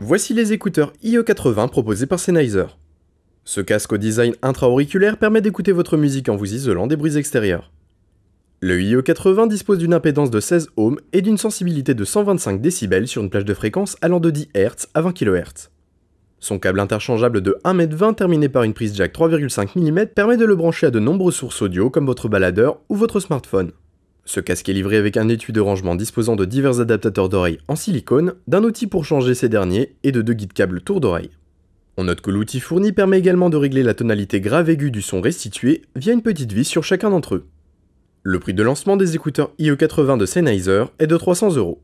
Voici les écouteurs IE80 proposés par Sennheiser. Ce casque au design intra-auriculaire permet d'écouter votre musique en vous isolant des bruits extérieurs. Le IE80 dispose d'une impédance de 16 ohms et d'une sensibilité de 125 dB sur une plage de fréquence allant de 10 Hz à 20 kHz. Son câble interchangeable de 1m20 terminé par une prise jack 3,5 mm permet de le brancher à de nombreuses sources audio comme votre baladeur ou votre smartphone. Ce casque est livré avec un étui de rangement disposant de divers adaptateurs d'oreilles en silicone, d'un outil pour changer ces derniers et de deux guides câbles tour d'oreille. On note que l'outil fourni permet également de régler la tonalité grave aiguë du son restitué via une petite vis sur chacun d'entre eux. Le prix de lancement des écouteurs IE80 de Sennheiser est de 300 euros.